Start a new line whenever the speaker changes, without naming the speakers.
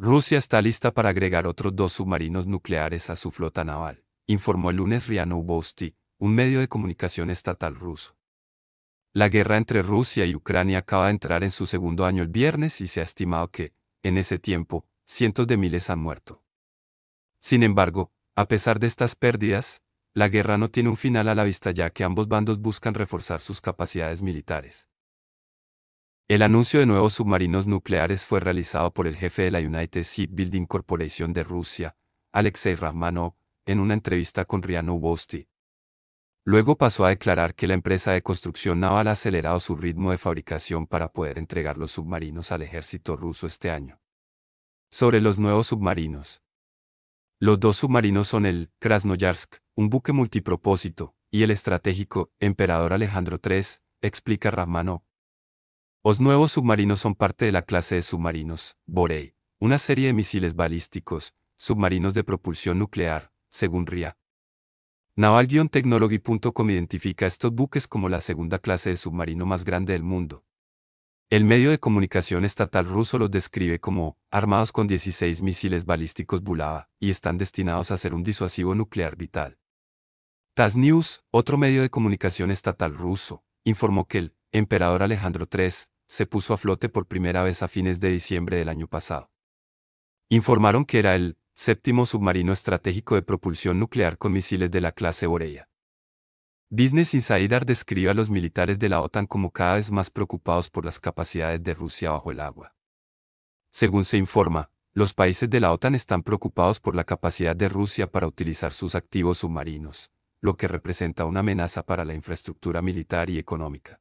Rusia está lista para agregar otros dos submarinos nucleares a su flota naval, informó el lunes Riano Ubosti, un medio de comunicación estatal ruso. La guerra entre Rusia y Ucrania acaba de entrar en su segundo año el viernes y se ha estimado que, en ese tiempo, cientos de miles han muerto. Sin embargo, a pesar de estas pérdidas, la guerra no tiene un final a la vista ya que ambos bandos buscan reforzar sus capacidades militares. El anuncio de nuevos submarinos nucleares fue realizado por el jefe de la United Shipbuilding Corporation de Rusia, Alexei Rahmanov, en una entrevista con Riano Bosti. Luego pasó a declarar que la empresa de construcción naval ha acelerado su ritmo de fabricación para poder entregar los submarinos al ejército ruso este año. Sobre los nuevos submarinos. Los dos submarinos son el Krasnoyarsk, un buque multipropósito, y el estratégico Emperador Alejandro III, explica Rahmanov los nuevos submarinos son parte de la clase de submarinos, Borei, una serie de misiles balísticos, submarinos de propulsión nuclear, según RIA. Naval-technology.com identifica estos buques como la segunda clase de submarino más grande del mundo. El medio de comunicación estatal ruso los describe como armados con 16 misiles balísticos Bulava y están destinados a ser un disuasivo nuclear vital. TAS News, otro medio de comunicación estatal ruso, informó que el emperador Alejandro III se puso a flote por primera vez a fines de diciembre del año pasado. Informaron que era el séptimo submarino estratégico de propulsión nuclear con misiles de la clase Boreya. Business Insider describe a los militares de la OTAN como cada vez más preocupados por las capacidades de Rusia bajo el agua. Según se informa, los países de la OTAN están preocupados por la capacidad de Rusia para utilizar sus activos submarinos, lo que representa una amenaza para la infraestructura militar y económica.